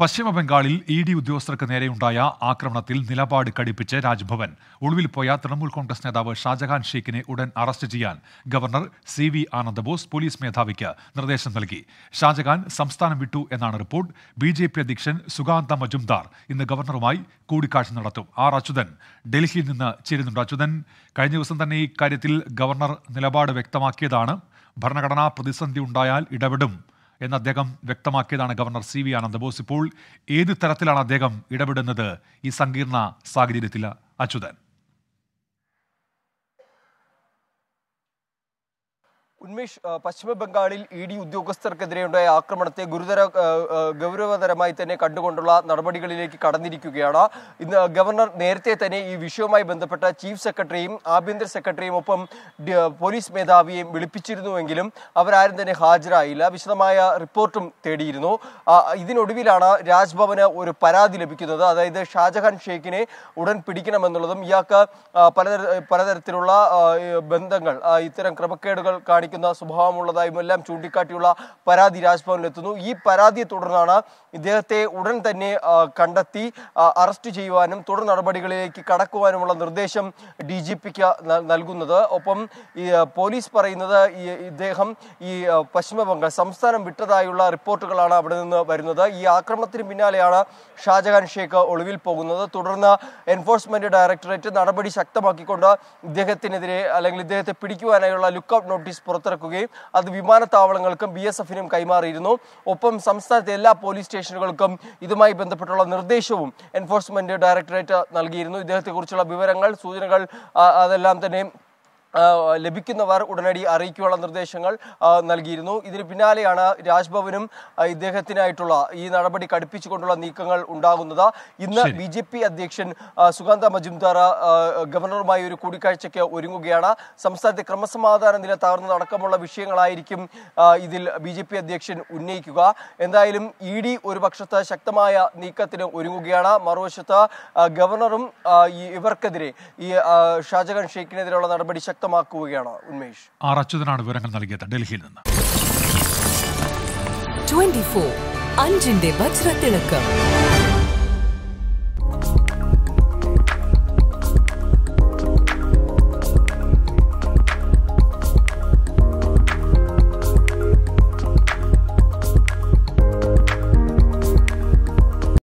പശ്ചിമ ബംഗാളിൽ E D ഉദ്യോഗസ്ഥർക്ക് നേരെയുണ്ടായ ആക്രമണത്തിൽ നിലപാട് കടുപ്പിച്ച് രാജ്ഭവൻ ഒളിവിൽ പോയ തൃണമൂൽ കോൺഗ്രസ് നേതാവ് ഷാജഹാൻ ഷെയ്ഖിനെ ഉടൻ അറസ്റ്റ് ചെയ്യാൻ governor C V Ananda Bose police മേധാവിക്ക് നിർദ്ദേശം നൽകി ഷാജഹാൻ സംസ്ഥാനം വിട്ടു എന്നാണ് റിപ്പോർട്ട് ബി ജെ പി അധ്യക്ഷൻ സുഗാന്ത മജുംദാർ ഇന്ന് ഗവർണറുമായി കൂടിക്കാഴ്ച നടത്തും ആർ അച്യുതൻ ഡൽഹിയിൽ നിന്ന് ചേരുന്നുണ്ട് അച്യുതൻ കഴിഞ്ഞ ദിവസം തന്നെ ഇക്കാര്യത്തിൽ ഗവർണർ നിലപാട് വ്യക്തമാക്കിയതാണ് ഭരണഘടനാ പ്രതിസന്ധി ഉണ്ടായാൽ ഇടപെടും എന്ന് അദ്ദേഹം വ്യക്തമാക്കിയതാണ് ഗവർണർ സി വി ആനന്ദബോസ് ഇപ്പോൾ ഏത് തരത്തിലാണ് അദ്ദേഹം ഇടപെടുന്നത് ഈ സങ്കീർണ സാഹചര്യത്തിൽ അച്യുതൻ ഉന്മേഷ് പശ്ചിമ ബംഗാളിൽ ഇ ഡി ഉദ്യോഗസ്ഥർക്കെതിരെയുണ്ടായ ആക്രമണത്തെ ഗുരുതര ഗൗരവതരമായി തന്നെ കണ്ടുകൊണ്ടുള്ള നടപടികളിലേക്ക് കടന്നിരിക്കുകയാണ് ഇന്ന് ഗവർണർ നേരത്തെ തന്നെ ഈ വിഷയവുമായി ബന്ധപ്പെട്ട ചീഫ് സെക്രട്ടറിയും ആഭ്യന്തര സെക്രട്ടറിയും ഒപ്പം പോലീസ് മേധാവിയെയും വിളിപ്പിച്ചിരുന്നുവെങ്കിലും അവരാരും തന്നെ ഹാജരായില്ല വിശദമായ റിപ്പോർട്ടും തേടിയിരുന്നു ഇതിനൊടുവിലാണ് രാജ്ഭവന് ഒരു പരാതി ലഭിക്കുന്നത് അതായത് ഷാജഹാൻ ഷെയ്ഖിനെ ഉടൻ പിടിക്കണമെന്നുള്ളതും ഇയാൾക്ക് പലതര പലതരത്തിലുള്ള ബന്ധങ്ങൾ ഇത്തരം ക്രമക്കേടുകൾ കാണിക്കും കാണിക്കുന്ന സ്വഭാവമുള്ളതായും എല്ലാം ചൂണ്ടിക്കാട്ടിയുള്ള പരാതി രാജ്ഭവനിലെത്തുന്നു ഈ പരാതിയെ തുടർന്നാണ് ഇദ്ദേഹത്തെ ഉടൻ തന്നെ കണ്ടെത്തി അറസ്റ്റ് ചെയ്യുവാനും തുടർ നടപടികളിലേക്ക് കടക്കുവാനുമുള്ള നിർദ്ദേശം ഡി ജി പിക്ക് നൽകുന്നത് ഒപ്പം ഈ പോലീസ് പറയുന്നത് ഈ ഇദ്ദേഹം ഈ പശ്ചിമബംഗാൾ സംസ്ഥാനം വിട്ടതായുള്ള റിപ്പോർട്ടുകളാണ് അവിടെ നിന്ന് വരുന്നത് ഈ ആക്രമണത്തിന് പിന്നാലെയാണ് ഷാജഹാൻ ഷേഖ് ഒളിവിൽ പോകുന്നത് തുടർന്ന് എൻഫോഴ്സ്മെന്റ് ഡയറക്ടറേറ്റ് നടപടി ശക്തമാക്കിക്കൊണ്ട് ഇദ്ദേഹത്തിനെതിരെ അല്ലെങ്കിൽ ഇദ്ദേഹത്തെ പിടിക്കുവാനായുള്ള ലുക്ക് ഔട്ട് നോട്ടീസ് പുറത്തിറക്കുകയും അത് വിമാനത്താവളങ്ങൾക്കും ബി എസ് എഫിനും കൈമാറിയിരുന്നു ഒപ്പം സംസ്ഥാനത്തെ എല്ലാ പോലീസ് സ്റ്റേഷനുകൾക്കും ഇതുമായി ബന്ധപ്പെട്ടുള്ള നിർദ്ദേശവും എൻഫോഴ്സ്മെന്റ് ഡയറക്ടറേറ്റ് നൽകിയിരുന്നു ഇദ്ദേഹത്തെക്കുറിച്ചുള്ള വിവരങ്ങൾ സൂചനകൾ അതെല്ലാം തന്നെ ലഭിക്കുന്നവർ ഉടനടി അറിയിക്കുവാനുള്ള നിർദ്ദേശങ്ങൾ നൽകിയിരുന്നു ഇതിന് പിന്നാലെയാണ് രാജ്ഭവനും ഇദ്ദേഹത്തിനായിട്ടുള്ള ഈ നടപടി കടുപ്പിച്ചുകൊണ്ടുള്ള നീക്കങ്ങൾ ഉണ്ടാകുന്നത് ഇന്ന് ബി ജെ പി അധ്യക്ഷൻ സുഗാന്ത മജുംദാർ ഗവർണറുമായി ഒരു കൂടിക്കാഴ്ചയ്ക്ക് ഒരുങ്ങുകയാണ് സംസ്ഥാനത്തെ ക്രമസമാധാന നില തകർന്നതടക്കമുള്ള വിഷയങ്ങളായിരിക്കും ഇതിൽ ബി ജെ പി അധ്യക്ഷൻ ഉന്നയിക്കുക എന്തായാലും ഇ ഡി ഒരു പക്ഷത്ത് ശക്തമായ നീക്കത്തിന് ഒരുങ്ങുകയാണ് മറുവശത്ത് ഗവർണറും ഇവർക്കെതിരെ ഈ ഷാജഹാൻ ഷെയ്ഖിനെതിരെയുള്ള നടപടി ശക്തി വ്യക്തമാക്കുകയാണ് ഉന്മേഷ് ആർ അച്യുതനാണ് വിവരങ്ങൾ നൽകിയത് ഡൽഹിയിൽ നിന്ന് ട്വന്റി ഫോർ അഞ്ചിന്റെ വജ്രത്തിളക്കം